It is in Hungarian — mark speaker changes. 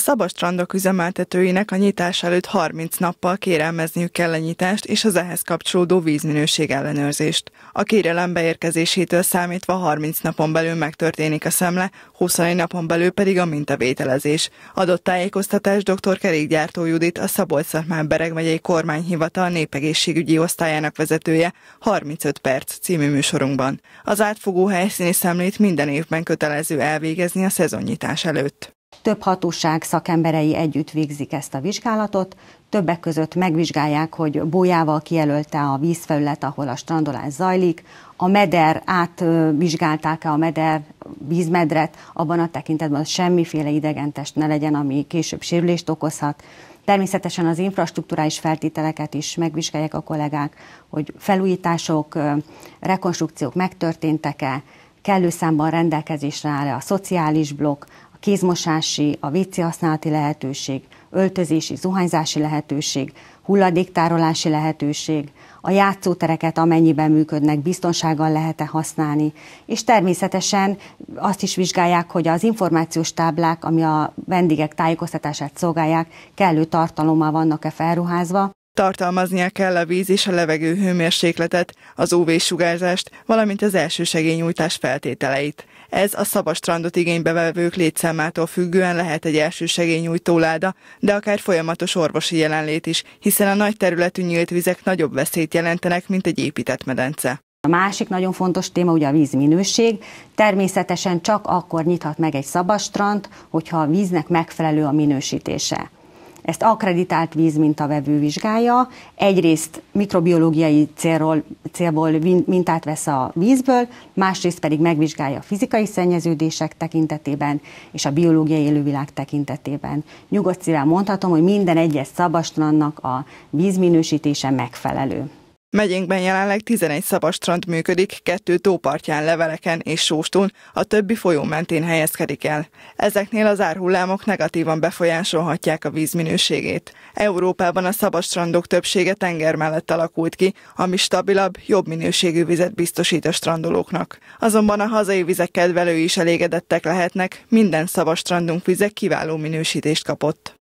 Speaker 1: szabad strandok üzemeltetőinek a nyitás előtt 30 nappal kérelmezniük kell a nyitást és az ehhez kapcsolódó vízminőség ellenőrzést. A kérelem beérkezésétől számítva 30 napon belül megtörténik a szemle, 21 napon belül pedig a mintavételezés. Adott tájékoztatás dr. Kerékgyártó Judit, a szabolcs bereg megyei kormányhivatal népegészségügyi osztályának vezetője 35 perc című műsorunkban. Az átfogó
Speaker 2: helyszíni szemlét minden évben kötelező elvégezni a szezonnyitás előtt. Több hatóság szakemberei együtt végzik ezt a vizsgálatot, többek között megvizsgálják, hogy bójával kijelölte a vízfelület, ahol a strandolás zajlik, a meder átvizsgálták-e a meder vízmedret, abban a tekintetben hogy semmiféle idegentest ne legyen, ami később sérülést okozhat. Természetesen az infrastruktúrális feltételeket is megvizsgálják a kollégák, hogy felújítások, rekonstrukciók megtörténtek-e, kellő számban rendelkezésre áll a szociális blokk, kézmosási, a vízi használati lehetőség, öltözési, zuhanyzási lehetőség, hulladéktárolási lehetőség, a játszótereket amennyiben működnek, biztonsággal lehet-e használni, és természetesen azt is vizsgálják, hogy az információs táblák, ami a vendégek tájékoztatását szolgálják, kellő tartalommal vannak-e felruházva.
Speaker 1: Tartalmaznia kell a víz és a levegő hőmérsékletet, az UV-sugárzást, valamint az elsősegélynyújtás feltételeit. Ez a szabastrandot igénybe vevők létszámától függően lehet egy segélynyújtó láda, de akár folyamatos orvosi jelenlét is, hiszen a nagy területű nyílt vizek nagyobb veszélyt jelentenek, mint egy épített medence.
Speaker 2: A másik nagyon fontos téma ugye a vízminőség. Természetesen csak akkor nyithat meg egy szabastrand, hogyha a víznek megfelelő a minősítése. Ezt akkreditált vízmintavevő vizsgálja. Egyrészt mikrobiológiai célról, célból mintát vesz a vízből, másrészt pedig megvizsgálja a fizikai szennyeződések tekintetében és a biológiai élővilág tekintetében. Nyugodt szívvel mondhatom, hogy minden egyes szabastlannak a vízminősítése megfelelő.
Speaker 1: Megyénkben jelenleg 11 strand működik, kettő tópartján, leveleken és sóstón, a többi folyó mentén helyezkedik el. Ezeknél az árhullámok negatívan befolyásolhatják a vízminőségét. Európában a strandok többsége tenger mellett alakult ki, ami stabilabb, jobb minőségű vizet biztosít a strandolóknak. Azonban a hazai vizek kedvelői is elégedettek lehetnek, minden strandunk vize kiváló minősítést kapott.